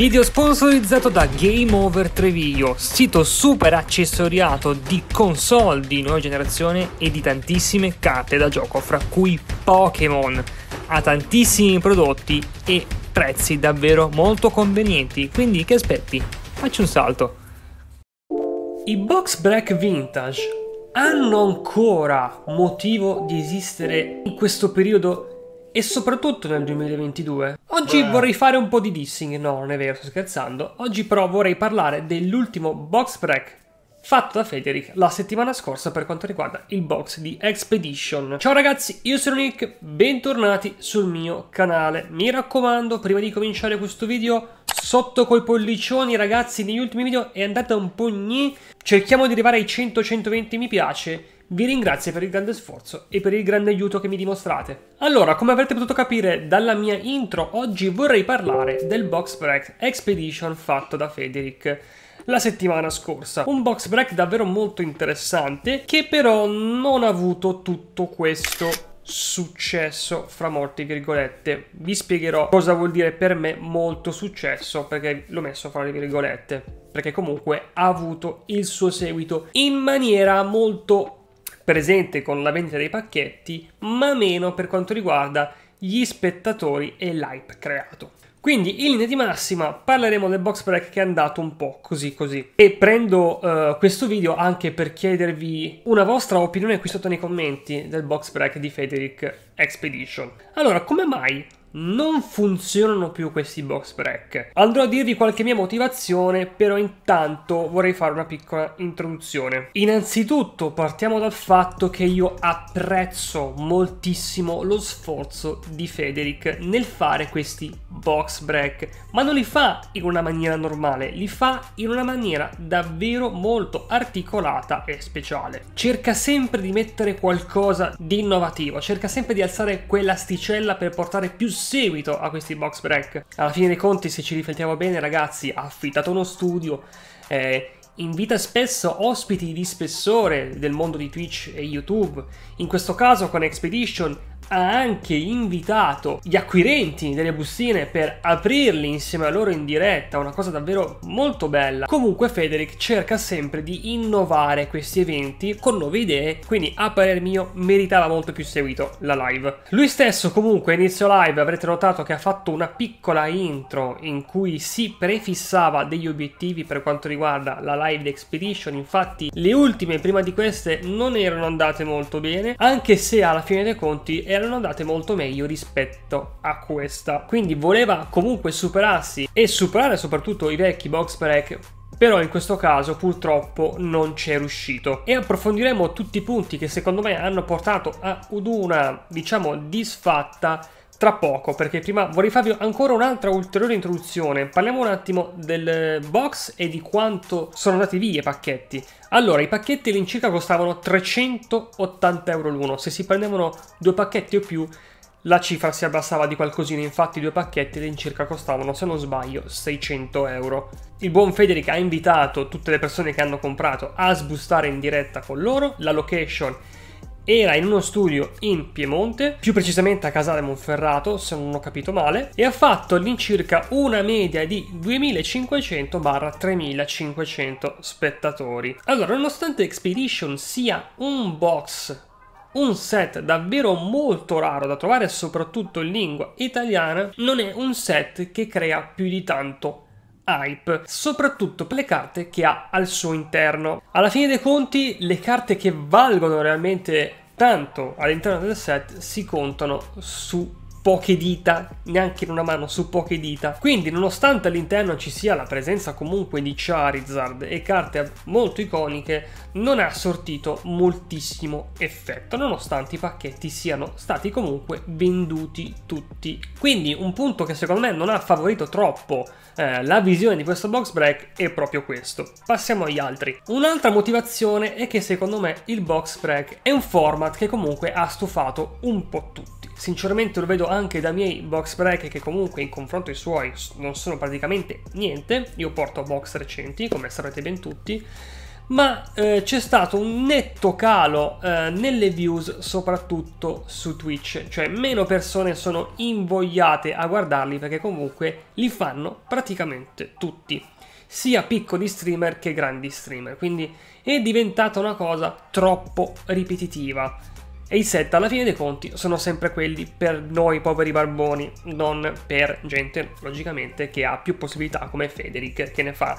Video sponsorizzato da Game Over Treviglio, sito super accessoriato di console di nuova generazione e di tantissime carte da gioco, fra cui Pokémon. Ha tantissimi prodotti e prezzi davvero molto convenienti, quindi che aspetti? Facci un salto. I box break vintage hanno ancora motivo di esistere in questo periodo e soprattutto nel 2022? Oggi vorrei fare un po' di dissing, no, non è vero, sto scherzando. Oggi però vorrei parlare dell'ultimo box break fatto da Federic la settimana scorsa per quanto riguarda il box di Expedition. Ciao ragazzi, io sono Nick, bentornati sul mio canale. Mi raccomando, prima di cominciare questo video, sotto coi pollicioni ragazzi, negli ultimi video è andata un po' gni. Cerchiamo di arrivare ai 100-120 mi piace vi ringrazio per il grande sforzo e per il grande aiuto che mi dimostrate. Allora, come avrete potuto capire dalla mia intro, oggi vorrei parlare del box break Expedition fatto da Federic la settimana scorsa. Un box break davvero molto interessante che però non ha avuto tutto questo successo fra molte virgolette vi spiegherò cosa vuol dire per me molto successo perché l'ho messo fra le virgolette perché comunque ha avuto il suo seguito in maniera molto presente con la vendita dei pacchetti, ma meno per quanto riguarda gli spettatori e l'hype creato. Quindi in linea di massima parleremo del box break che è andato un po' così così e prendo uh, questo video anche per chiedervi una vostra opinione qui sotto nei commenti del box break di Federic Expedition. Allora, come mai non funzionano più questi box break. Andrò a dirvi qualche mia motivazione, però intanto vorrei fare una piccola introduzione. Innanzitutto partiamo dal fatto che io apprezzo moltissimo lo sforzo di Federic nel fare questi box break, ma non li fa in una maniera normale, li fa in una maniera davvero molto articolata e speciale. Cerca sempre di mettere qualcosa di innovativo, cerca sempre di alzare quell'asticella per portare più seguito a questi box break. Alla fine dei conti, se ci riflettiamo bene, ragazzi, ha affittato uno studio, eh, invita spesso ospiti di spessore del mondo di Twitch e YouTube. In questo caso con Expedition ha anche invitato gli acquirenti delle bustine per aprirli insieme a loro in diretta, una cosa davvero molto bella. Comunque Federic cerca sempre di innovare questi eventi con nuove idee, quindi a parer mio meritava molto più seguito la live. Lui stesso comunque inizio live avrete notato che ha fatto una piccola intro in cui si prefissava degli obiettivi per quanto riguarda la live expedition, infatti le ultime prima di queste non erano andate molto bene, anche se alla fine dei conti era erano andate molto meglio rispetto a questa. Quindi voleva comunque superarsi e superare soprattutto i vecchi box break però in questo caso purtroppo non c'è riuscito e approfondiremo tutti i punti che secondo me hanno portato ad una diciamo disfatta tra poco, perché prima vorrei farvi ancora un'altra ulteriore introduzione. Parliamo un attimo del box e di quanto sono andati via i pacchetti. Allora, i pacchetti all'incirca costavano 380 euro l'uno. Se si prendevano due pacchetti o più, la cifra si abbassava di qualcosina, infatti i due pacchetti all'incirca costavano, se non sbaglio, 600 euro. Il buon Federic ha invitato tutte le persone che hanno comprato a sbustare in diretta con loro, la location era in uno studio in Piemonte, più precisamente a Casale Monferrato, se non ho capito male, e ha fatto all'incirca una media di 2500-3500 spettatori. Allora, nonostante Expedition sia un box un set davvero molto raro da trovare soprattutto in lingua italiana non è un set che crea più di tanto hype, soprattutto per le carte che ha al suo interno. Alla fine dei conti, le carte che valgono realmente tanto all'interno del set si contano su poche dita, neanche in una mano, su poche dita. Quindi nonostante all'interno ci sia la presenza comunque di Charizard e carte molto iconiche, non ha sortito moltissimo effetto, nonostante i pacchetti siano stati comunque venduti tutti. Quindi un punto che secondo me non ha favorito troppo eh, la visione di questo box break è proprio questo. Passiamo agli altri. Un'altra motivazione è che secondo me il box break è un format che comunque ha stufato un po' tutti. Sinceramente lo vedo anche da miei box break che comunque in confronto ai suoi non sono praticamente niente. Io porto box recenti, come sapete ben tutti. Ma eh, c'è stato un netto calo eh, nelle views, soprattutto su Twitch. Cioè meno persone sono invogliate a guardarli perché comunque li fanno praticamente tutti sia piccoli streamer che grandi streamer, quindi è diventata una cosa troppo ripetitiva. E i set alla fine dei conti sono sempre quelli per noi poveri barboni, non per gente logicamente che ha più possibilità come Federic che ne fa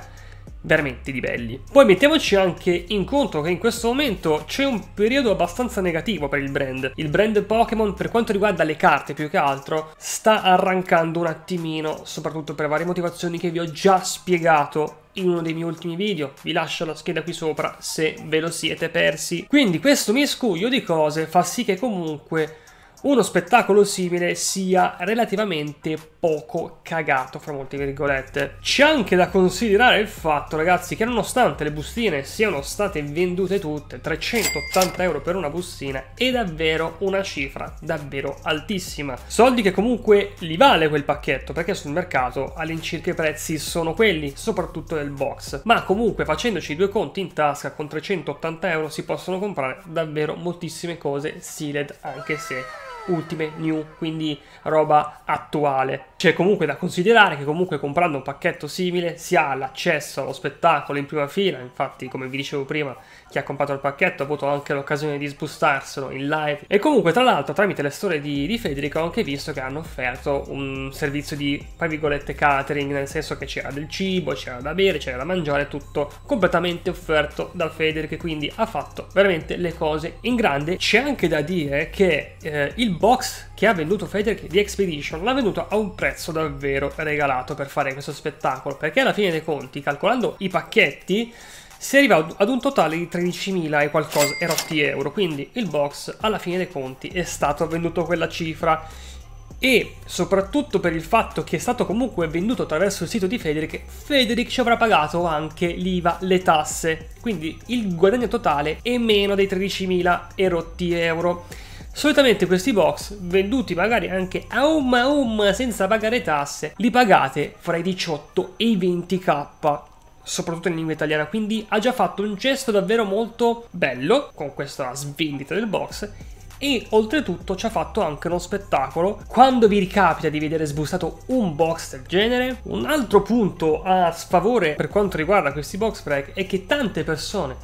veramente di belli. Poi mettiamoci anche in conto che in questo momento c'è un periodo abbastanza negativo per il brand. Il brand Pokémon per quanto riguarda le carte più che altro sta arrancando un attimino, soprattutto per varie motivazioni che vi ho già spiegato in uno dei miei ultimi video, vi lascio la scheda qui sopra se ve lo siete persi. Quindi questo miscuglio di cose fa sì che comunque uno spettacolo simile sia relativamente poco cagato, fra molte virgolette. C'è anche da considerare il fatto, ragazzi, che nonostante le bustine siano state vendute tutte, 380 euro per una bustina, è davvero una cifra davvero altissima. Soldi che comunque li vale quel pacchetto, perché sul mercato all'incirca i prezzi sono quelli, soprattutto del box. Ma comunque facendoci due conti in tasca con 380 euro si possono comprare davvero moltissime cose sealed, anche se ultime new, quindi roba attuale. C'è comunque da considerare che comunque comprando un pacchetto simile si ha l'accesso allo spettacolo in prima fila, infatti come vi dicevo prima chi ha comprato il pacchetto ha avuto anche l'occasione di sbustarselo in live e comunque tra l'altro tramite le storie di, di, Federico ho anche visto che hanno offerto un servizio di tra virgolette catering, nel senso che c'era del cibo, c'era da bere, c'era da mangiare, tutto completamente offerto da Federico quindi ha fatto veramente le cose in grande. C'è anche da dire che eh, il box che ha venduto Federer di Expedition l'ha venduto a un prezzo davvero regalato per fare questo spettacolo, perché alla fine dei conti, calcolando i pacchetti, si arriva ad un totale di 13.000 e qualcosa erotti euro, quindi il box alla fine dei conti è stato venduto quella cifra e soprattutto per il fatto che è stato comunque venduto attraverso il sito di Federic, Federic ci avrà pagato anche l'IVA, le tasse, quindi il guadagno totale è meno dei 13.000 erotti euro. Solitamente questi box, venduti magari anche a um a um senza pagare tasse, li pagate fra i 18 e i 20k soprattutto in lingua italiana, quindi ha già fatto un gesto davvero molto bello con questa svendita del box e oltretutto ci ha fatto anche uno spettacolo. Quando vi ricapita di vedere sbustato un box del genere, un altro punto a sfavore per quanto riguarda questi box break è che tante persone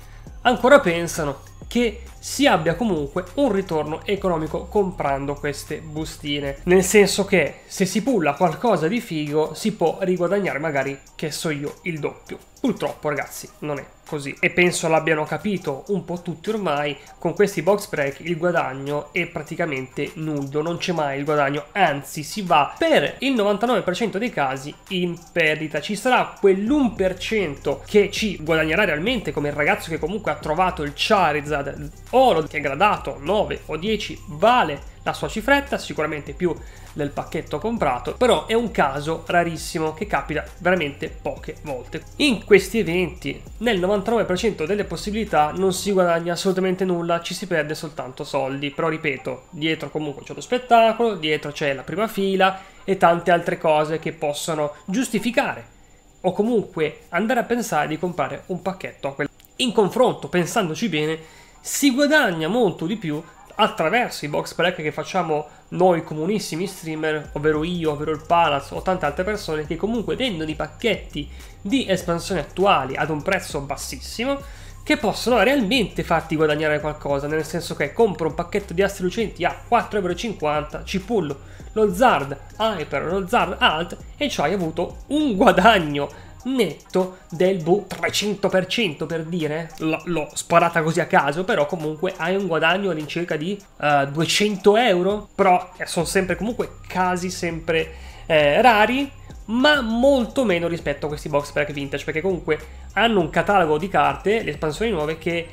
ancora pensano che si abbia comunque un ritorno economico comprando queste bustine. Nel senso che se si pulla qualcosa di figo si può riguadagnare magari, che so io, il doppio. Purtroppo ragazzi non è così e penso l'abbiano capito un po' tutti ormai, con questi box break il guadagno è praticamente nullo, non c'è mai il guadagno, anzi si va per il 99% dei casi in perdita, ci sarà quell'1% che ci guadagnerà realmente come il ragazzo che comunque ha trovato il Charizard oro che è gradato 9 o 10 vale la sua cifretta, sicuramente più del pacchetto comprato, però è un caso rarissimo che capita veramente poche volte. In questi eventi, nel 99% delle possibilità non si guadagna assolutamente nulla, ci si perde soltanto soldi, però ripeto, dietro comunque c'è lo spettacolo, dietro c'è la prima fila e tante altre cose che possono giustificare o comunque andare a pensare di comprare un pacchetto a quel in confronto, pensandoci bene, si guadagna molto di più attraverso i box break che facciamo noi comunissimi streamer, ovvero io, ovvero il Palazzo o tante altre persone che comunque vendono i pacchetti di espansioni attuali ad un prezzo bassissimo che possono realmente farti guadagnare qualcosa, nel senso che compro un pacchetto di astri lucenti a 4,50€, ci pullo lo Zard Hyper, lo Zard Alt e ci hai avuto un guadagno netto del boh 300% per dire, L- l'ho sparata così a caso, però comunque hai un guadagno all'incirca di uh, eh, 200 euro, però eh, sono sempre comunque casi sempre eh, rari, ma molto meno rispetto a questi box pack vintage, perché comunque hanno un catalogo di carte, le espansioni nuove che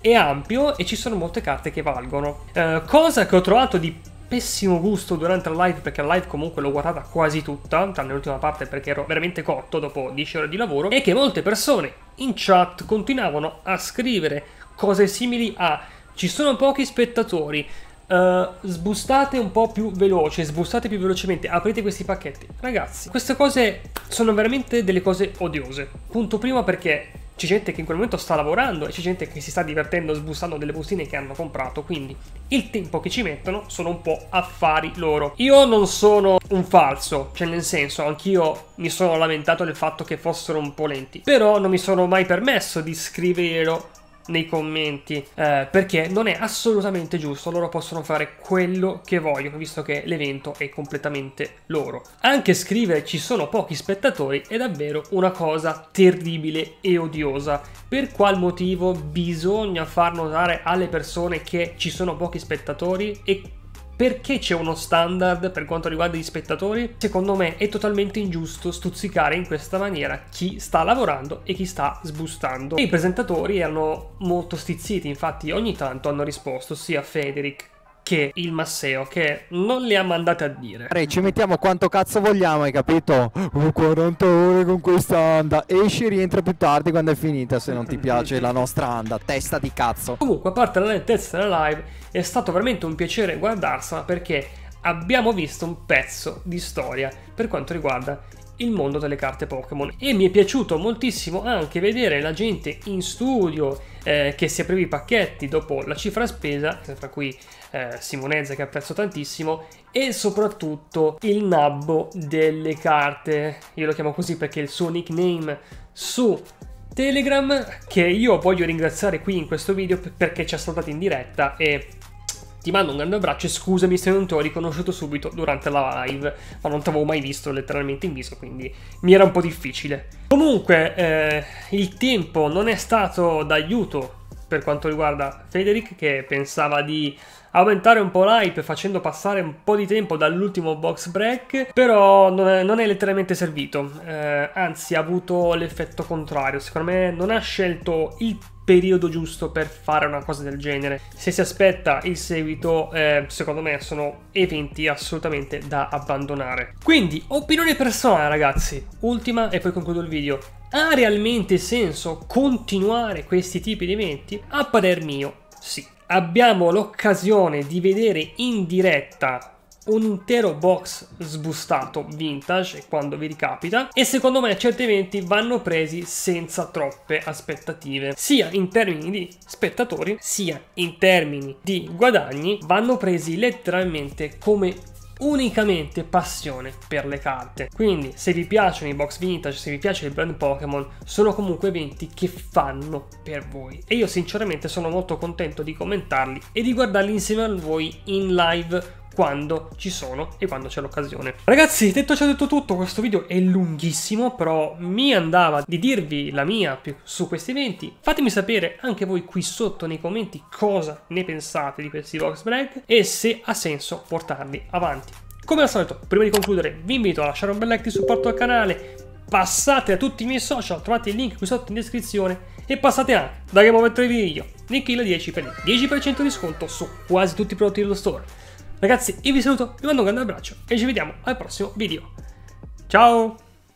è ampio e ci sono molte carte che valgono. Eh, cosa che ho trovato di pessimo gusto durante la live perché la live comunque l'ho guardata quasi tutta, tranne l'ultima parte perché ero veramente cotto dopo 10 ore di lavoro, e che molte persone in chat continuavano a scrivere cose simili a ci sono pochi spettatori, Uh, sbustate un po' più veloce, sbustate più velocemente, aprite questi pacchetti. Ragazzi, queste cose sono veramente delle cose odiose. Punto primo perché c'è gente che in quel momento sta lavorando e c'è gente che si sta divertendo sbussando delle bustine che hanno comprato, quindi il tempo che ci mettono sono un po' affari loro. Io non sono un falso, cioè nel senso, anch'io mi sono lamentato del fatto che fossero un po' lenti, però non mi sono mai permesso di scriverlo nei commenti eh, perché non è assolutamente giusto, loro possono fare quello che vogliono visto che l'evento è completamente loro. Anche scrivere ci sono pochi spettatori è davvero una cosa terribile e odiosa. Per qual motivo bisogna far notare alle persone che ci sono pochi spettatori e perché c'è uno standard per quanto riguarda gli spettatori? Secondo me è totalmente ingiusto stuzzicare in questa maniera chi sta lavorando e chi sta sbustando. E i presentatori erano molto stizziti, infatti ogni tanto hanno risposto sia Federic che il Masseo che non le ha mandate a dire. Re, ci mettiamo quanto cazzo vogliamo, hai capito? 40 ore con questa anda. Esci e rientra più tardi quando è finita se non ti piace la nostra anda, testa di cazzo. Comunque, a parte la lentezza della live, è stato veramente un piacere guardarsela perché abbiamo visto un pezzo di storia per quanto riguarda il mondo delle carte Pokémon. E mi è piaciuto moltissimo anche vedere la gente in studio eh, che si apriva i pacchetti dopo la cifra spesa, tra cui eh, Simonezza che apprezzo tantissimo, e soprattutto il nabbo delle carte. Io lo chiamo così perché il suo nickname su Telegram, che io voglio ringraziare qui in questo video perché ci ha salutato in diretta e ti mando un grande abbraccio e scusami se non ti ho riconosciuto subito durante la live, ma non ti avevo mai visto letteralmente in viso, quindi mi era un po' difficile. Comunque, eh, il tempo non è stato d'aiuto per quanto riguarda Federic, che pensava di aumentare un po' l'hype facendo passare un po' di tempo dall'ultimo box break, però non è, non è letteralmente servito, eh, anzi ha avuto l'effetto contrario, secondo me non ha scelto il periodo giusto per fare una cosa del genere. Se si aspetta il seguito, eh, secondo me sono eventi assolutamente da abbandonare. Quindi, opinione personale ragazzi, ultima e poi concludo il video. Ha realmente senso continuare questi tipi di eventi? A parer mio, sì. Abbiamo l'occasione di vedere in diretta un intero box sbustato vintage quando vi ricapita e secondo me certi eventi vanno presi senza troppe aspettative sia in termini di spettatori sia in termini di guadagni vanno presi letteralmente come unicamente passione per le carte. Quindi, se vi piacciono i box vintage, se vi piace il brand Pokémon, sono comunque eventi che fanno per voi. E io sinceramente sono molto contento di commentarli e di guardarli insieme a voi in live quando ci sono e quando c'è l'occasione. Ragazzi, detto ciò detto tutto, questo video è lunghissimo, però mi andava di dirvi la mia su questi eventi. Fatemi sapere anche voi qui sotto nei commenti cosa ne pensate di questi Vox break e se ha senso portarli avanti. Come al solito, prima di concludere, vi invito a lasciare un bel like di supporto al canale, passate a tutti i miei social, trovate il link qui sotto in descrizione e passate anche da Game Over 3 Video, Nikkei 10 per il 10% di sconto su quasi tutti i prodotti dello store. Ragazzi, io vi saluto, vi mando un grande abbraccio e ci vediamo al prossimo video. Ciao!